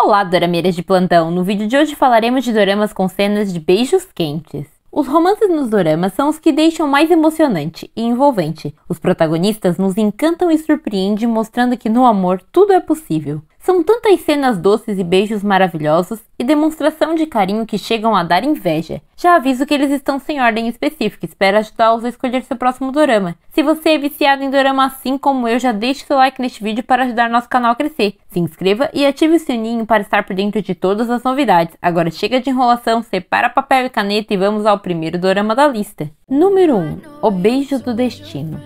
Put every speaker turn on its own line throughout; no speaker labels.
Olá, dorameiras de plantão! No vídeo de hoje falaremos de doramas com cenas de beijos quentes. Os romances nos doramas são os que deixam mais emocionante e envolvente. Os protagonistas nos encantam e surpreendem, mostrando que no amor tudo é possível. São tantas cenas doces e beijos maravilhosos e demonstração de carinho que chegam a dar inveja. Já aviso que eles estão sem ordem específica, espero ajudá-los a escolher seu próximo dorama. Se você é viciado em dorama assim como eu, já deixe seu like neste vídeo para ajudar nosso canal a crescer. Se inscreva e ative o sininho para estar por dentro de todas as novidades. Agora chega de enrolação, separa papel e caneta e vamos ao primeiro dorama da lista. Número 1. O Beijo do Destino.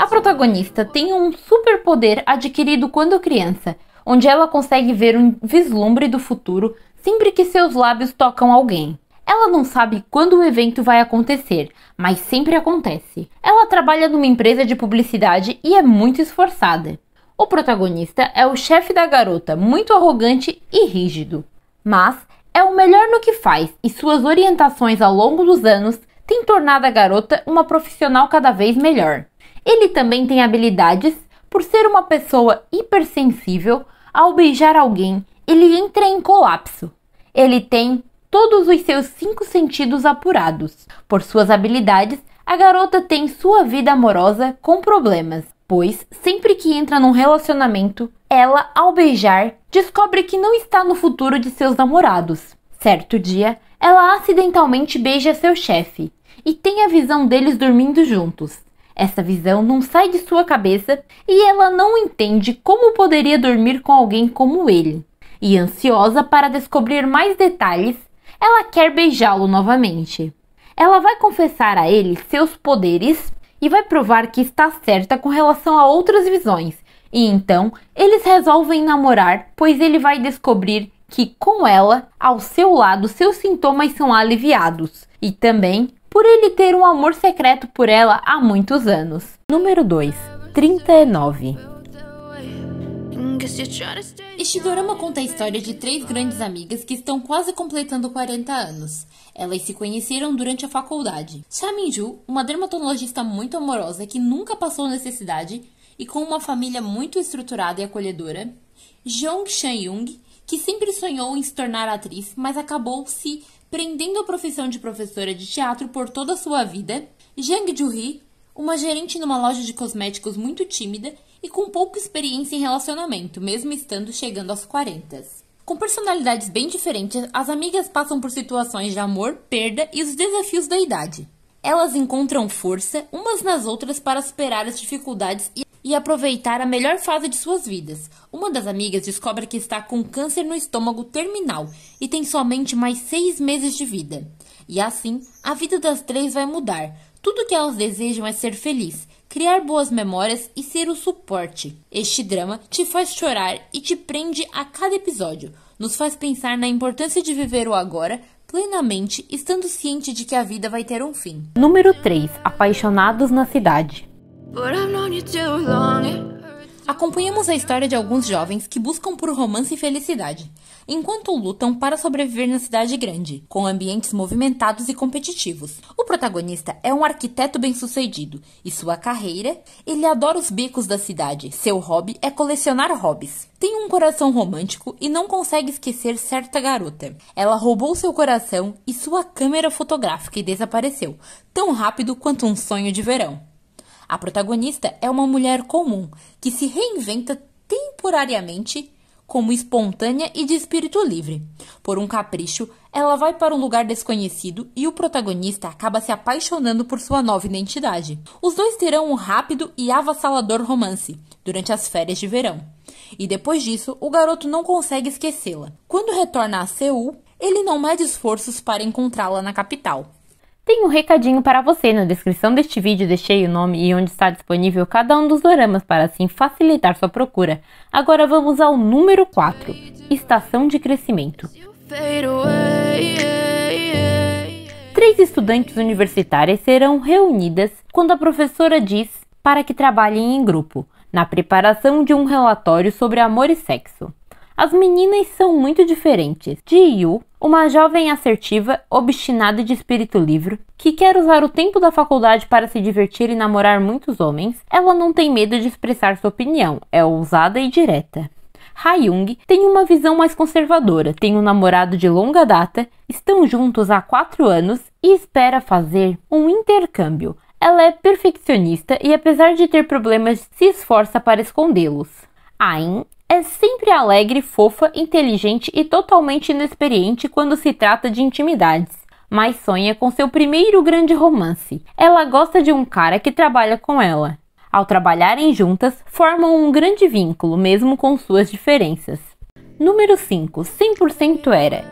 A protagonista tem um superpoder adquirido quando criança, onde ela consegue ver um vislumbre do futuro sempre que seus lábios tocam alguém. Ela não sabe quando o evento vai acontecer, mas sempre acontece. Ela trabalha numa empresa de publicidade e é muito esforçada. O protagonista é o chefe da garota, muito arrogante e rígido. Mas é o melhor no que faz e suas orientações ao longo dos anos têm tornado a garota uma profissional cada vez melhor. Ele também tem habilidades por ser uma pessoa hipersensível. Ao beijar alguém, ele entra em colapso. Ele tem todos os seus cinco sentidos apurados. Por suas habilidades, a garota tem sua vida amorosa com problemas, pois sempre que entra num relacionamento, ela, ao beijar, descobre que não está no futuro de seus namorados. Certo dia, ela acidentalmente beija seu chefe e tem a visão deles dormindo juntos. Essa visão não sai de sua cabeça e ela não entende como poderia dormir com alguém como ele. E ansiosa para descobrir mais detalhes, ela quer beijá-lo novamente. Ela vai confessar a ele seus poderes e vai provar que está certa com relação a outras visões. E então eles resolvem namorar, pois ele vai descobrir que com ela, ao seu lado, seus sintomas são aliviados e também por ele ter um amor secreto por ela há muitos anos. Número 2 39 Este drama conta a história de três grandes amigas que estão quase completando 40 anos. Elas se conheceram durante a faculdade. Cha Minju, uma dermatologista muito amorosa que nunca passou necessidade e com uma família muito estruturada e acolhedora. Jong Shan young que sempre sonhou em se tornar atriz, mas acabou se prendendo a profissão de professora de teatro por toda a sua vida, Jang Juhi, uma gerente numa loja de cosméticos muito tímida e com pouca experiência em relacionamento, mesmo estando chegando aos 40. Com personalidades bem diferentes, as amigas passam por situações de amor, perda e os desafios da idade. Elas encontram força umas nas outras para superar as dificuldades e e aproveitar a melhor fase de suas vidas. Uma das amigas descobre que está com câncer no estômago terminal e tem somente mais seis meses de vida. E assim, a vida das três vai mudar. Tudo que elas desejam é ser feliz, criar boas memórias e ser o suporte. Este drama te faz chorar e te prende a cada episódio. Nos faz pensar na importância de viver o agora, plenamente, estando ciente de que a vida vai ter um fim. Número 3 Apaixonados na Cidade Acompanhamos a história de alguns jovens que buscam por romance e felicidade, enquanto lutam para sobreviver na cidade grande, com ambientes movimentados e competitivos. O protagonista é um arquiteto bem-sucedido e sua carreira, ele adora os becos da cidade. Seu hobby é colecionar hobbies. Tem um coração romântico e não consegue esquecer certa garota. Ela roubou seu coração e sua câmera fotográfica e desapareceu, tão rápido quanto um sonho de verão. A protagonista é uma mulher comum que se reinventa temporariamente como espontânea e de espírito livre. Por um capricho, ela vai para um lugar desconhecido e o protagonista acaba se apaixonando por sua nova identidade. Os dois terão um rápido e avassalador romance durante as férias de verão. E depois disso, o garoto não consegue esquecê-la. Quando retorna a Seul, ele não mede esforços para encontrá-la na capital. Tem um recadinho para você. Na descrição deste vídeo deixei o nome e onde está disponível cada um dos doramas para assim facilitar sua procura. Agora vamos ao número 4, Estação de Crescimento. Três estudantes universitárias serão reunidas quando a professora diz para que trabalhem em grupo, na preparação de um relatório sobre amor e sexo. As meninas são muito diferentes. Ji Yu, uma jovem assertiva, obstinada e de espírito livre, que quer usar o tempo da faculdade para se divertir e namorar muitos homens, ela não tem medo de expressar sua opinião, é ousada e direta. Hayung tem uma visão mais conservadora, tem um namorado de longa data, estão juntos há quatro anos e espera fazer um intercâmbio. Ela é perfeccionista e, apesar de ter problemas, se esforça para escondê-los. Ain é sempre alegre, fofa, inteligente e totalmente inexperiente quando se trata de intimidades. Mas sonha com seu primeiro grande romance. Ela gosta de um cara que trabalha com ela. Ao trabalharem juntas, formam um grande vínculo, mesmo com suas diferenças. Número 5. 100% era.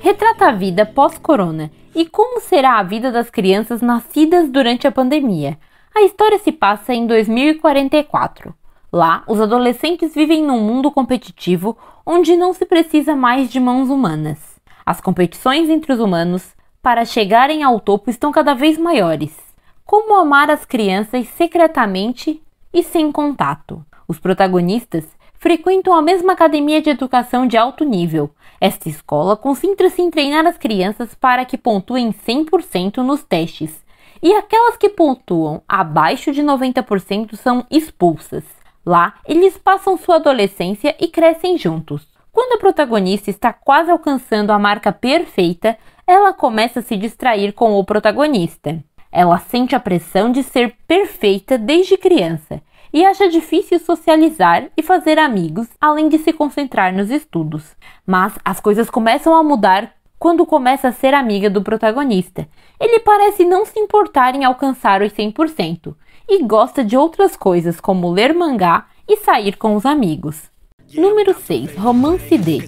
Retrata a vida pós-corona e como será a vida das crianças nascidas durante a pandemia. A história se passa em 2044, Lá, os adolescentes vivem num mundo competitivo onde não se precisa mais de mãos humanas. As competições entre os humanos para chegarem ao topo estão cada vez maiores. Como amar as crianças secretamente e sem contato? Os protagonistas frequentam a mesma academia de educação de alto nível. Esta escola concentra-se em treinar as crianças para que pontuem 100% nos testes, e aquelas que pontuam abaixo de 90% são expulsas. Lá, eles passam sua adolescência e crescem juntos. Quando a protagonista está quase alcançando a marca perfeita, ela começa a se distrair com o protagonista. Ela sente a pressão de ser perfeita desde criança e acha difícil socializar e fazer amigos, além de se concentrar nos estudos. Mas as coisas começam a mudar quando começa a ser amiga do protagonista. Ele parece não se importar em alcançar os 100%, e gosta de outras coisas como ler mangá e sair com os amigos. Número 6 Romance D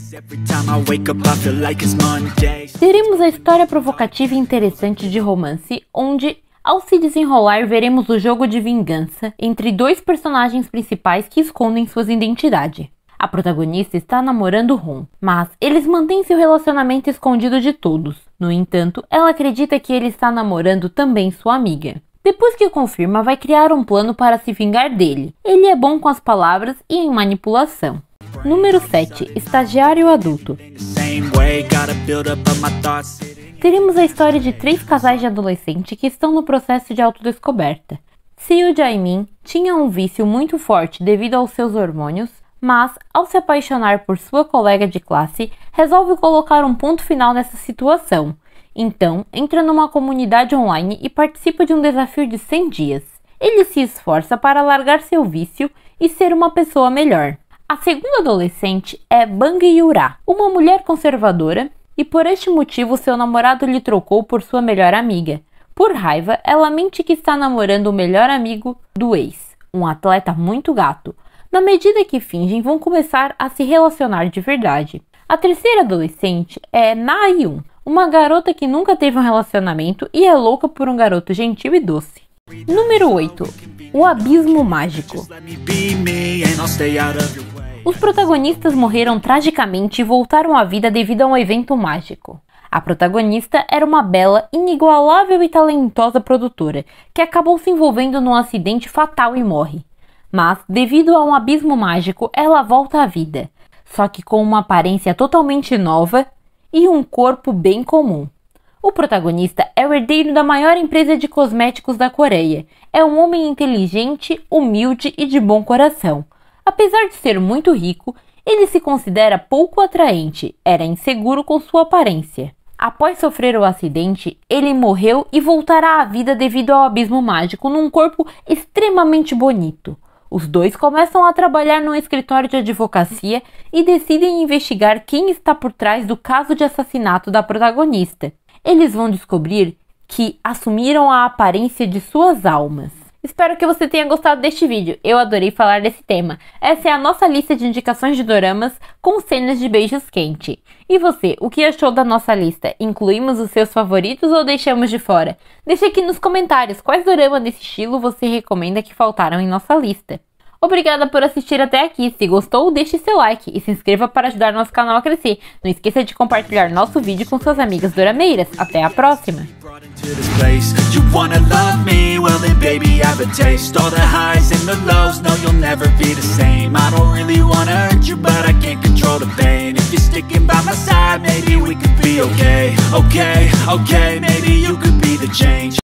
Teremos a história provocativa e interessante de romance, onde, ao se desenrolar, veremos o jogo de vingança entre dois personagens principais que escondem suas identidades. A protagonista está namorando Ron, mas eles mantêm seu relacionamento escondido de todos. No entanto, ela acredita que ele está namorando também sua amiga. Depois que confirma, vai criar um plano para se vingar dele. Ele é bom com as palavras e em manipulação. Número 7 Estagiário Adulto Teremos a história de três casais de adolescente que estão no processo de autodescoberta. Seo Jaimin tinha um vício muito forte devido aos seus hormônios, mas, ao se apaixonar por sua colega de classe, resolve colocar um ponto final nessa situação. Então, entra numa comunidade online e participa de um desafio de 100 dias. Ele se esforça para largar seu vício e ser uma pessoa melhor. A segunda adolescente é Bang Yura, uma mulher conservadora, e por este motivo seu namorado lhe trocou por sua melhor amiga. Por raiva, ela mente que está namorando o melhor amigo do ex, um atleta muito gato. Na medida que fingem, vão começar a se relacionar de verdade. A terceira adolescente é Na Yun, uma garota que nunca teve um relacionamento e é louca por um garoto gentil e doce. Número 8. O Abismo Mágico. Os protagonistas morreram tragicamente e voltaram à vida devido a um evento mágico. A protagonista era uma bela, inigualável e talentosa produtora que acabou se envolvendo num acidente fatal e morre. Mas, devido a um abismo mágico, ela volta à vida, só que com uma aparência totalmente nova e um corpo bem comum. O protagonista é o herdeiro da maior empresa de cosméticos da Coreia. É um homem inteligente, humilde e de bom coração. Apesar de ser muito rico, ele se considera pouco atraente, era inseguro com sua aparência. Após sofrer o acidente, ele morreu e voltará à vida devido ao abismo mágico num corpo extremamente bonito. Os dois começam a trabalhar num escritório de advocacia e decidem investigar quem está por trás do caso de assassinato da protagonista. Eles vão descobrir que assumiram a aparência de suas almas. Espero que você tenha gostado deste vídeo, eu adorei falar desse tema. Essa é a nossa lista de indicações de doramas com cenas de beijos quente. E você, o que achou da nossa lista? Incluímos os seus favoritos ou deixamos de fora? Deixe aqui nos comentários quais doramas desse estilo você recomenda que faltaram em nossa lista. Obrigada por assistir até aqui. Se gostou, deixe seu like e se inscreva para ajudar nosso canal a crescer. Não esqueça de compartilhar nosso vídeo com suas amigas dorameiras. Até a próxima! to this place You wanna love me? Well then baby I have a taste All the highs and the lows, no you'll never be the same I don't really wanna hurt you but I can't control the pain If you're sticking by my side, maybe we could be okay Okay, okay, maybe you could be the change